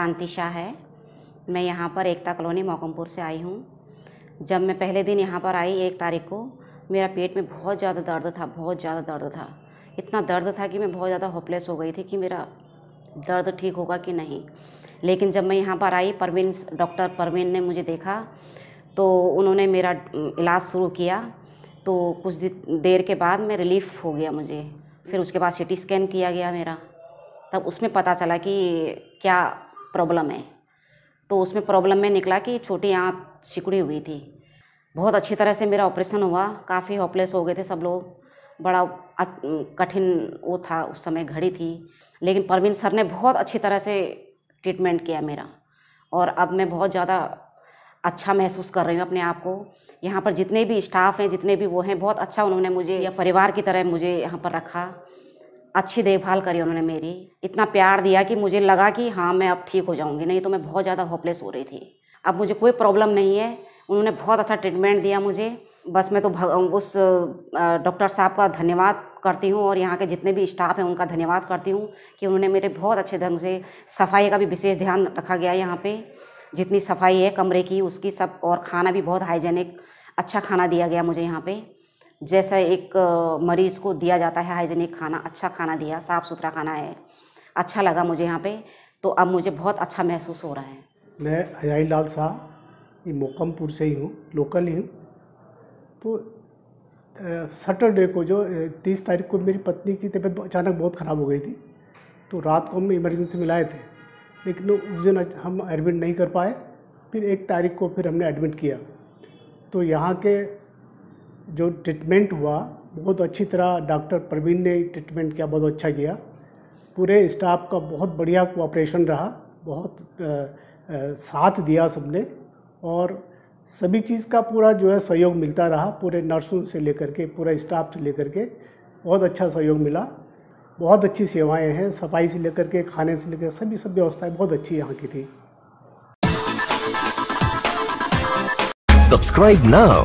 कांति शाह है मैं यहाँ पर एकता कॉलोनी मौकमपुर से आई हूँ जब मैं पहले दिन यहाँ पर आई एक तारीख को मेरा पेट में बहुत ज़्यादा दर्द था बहुत ज़्यादा दर्द था इतना दर्द था कि मैं बहुत ज़्यादा होपलेस हो गई थी कि मेरा दर्द ठीक होगा कि नहीं लेकिन जब मैं यहाँ पर आई परवीन डॉक्टर परवीन ने मुझे देखा तो उन्होंने मेरा इलाज शुरू किया तो कुछ देर के बाद मैं रिलीफ हो गया मुझे फिर उसके बाद सी स्कैन किया गया मेरा तब उसमें पता चला कि क्या प्रॉब्लम है तो उसमें प्रॉब्लम में निकला कि छोटी आँख सिकुड़ी हुई थी बहुत अच्छी तरह से मेरा ऑपरेशन हुआ काफ़ी होपलेस हो गए थे सब लोग बड़ा कठिन वो था उस समय घड़ी थी लेकिन परवीन सर ने बहुत अच्छी तरह से ट्रीटमेंट किया मेरा और अब मैं बहुत ज़्यादा अच्छा महसूस कर रही हूँ अपने आप को यहाँ पर जितने भी स्टाफ हैं जितने भी वो हैं बहुत अच्छा उन्होंने मुझे या परिवार की तरह मुझे यहाँ पर रखा अच्छी देखभाल करी उन्होंने मेरी इतना प्यार दिया कि मुझे लगा कि हाँ मैं अब ठीक हो जाऊँगी नहीं तो मैं बहुत ज़्यादा होपलेस हो रही थी अब मुझे कोई प्रॉब्लम नहीं है उन्होंने बहुत अच्छा ट्रीटमेंट दिया मुझे बस मैं तो उस डॉक्टर साहब का धन्यवाद करती हूँ और यहाँ के जितने भी स्टाफ हैं उनका धन्यवाद करती हूँ कि उन्होंने मेरे बहुत अच्छे ढंग से सफाई का भी विशेष ध्यान रखा गया है यहाँ पर जितनी सफाई है कमरे की उसकी सब और खाना भी बहुत हाइजेनिक अच्छा खाना दिया गया मुझे यहाँ पर जैसा एक मरीज़ को दिया जाता है हाइजीनिक खाना अच्छा खाना दिया साफ़ सुथरा खाना है अच्छा लगा मुझे यहाँ पे तो अब मुझे बहुत अच्छा महसूस हो रहा है मैं हयाई लाल शाह मोकमपुर से ही हूँ लोकल ही हूँ तो सटरडे को जो तीस तारीख को मेरी पत्नी की तबीयत अचानक बहुत ख़राब हो गई थी तो रात को हम इमरजेंसी में लाए थे लेकिन उस दिन हम एडमिट नहीं कर पाए फिर एक तारीख को फिर हमने एडमिट किया तो यहाँ के जो ट्रीटमेंट हुआ बहुत अच्छी तरह डॉक्टर प्रवीण ने ट्रीटमेंट किया बहुत अच्छा किया पूरे स्टाफ का बहुत बढ़िया कोऑपरेशन रहा बहुत आ, आ, साथ दिया सबने और सभी चीज़ का पूरा जो है सहयोग मिलता रहा पूरे नर्सों से लेकर के पूरा स्टाफ से लेकर के बहुत अच्छा सहयोग मिला बहुत अच्छी सेवाएं हैं सफाई से लेकर के खाने से लेकर सभी सब व्यवस्थाएं बहुत अच्छी यहाँ की थी सब्सक्राइब नाउ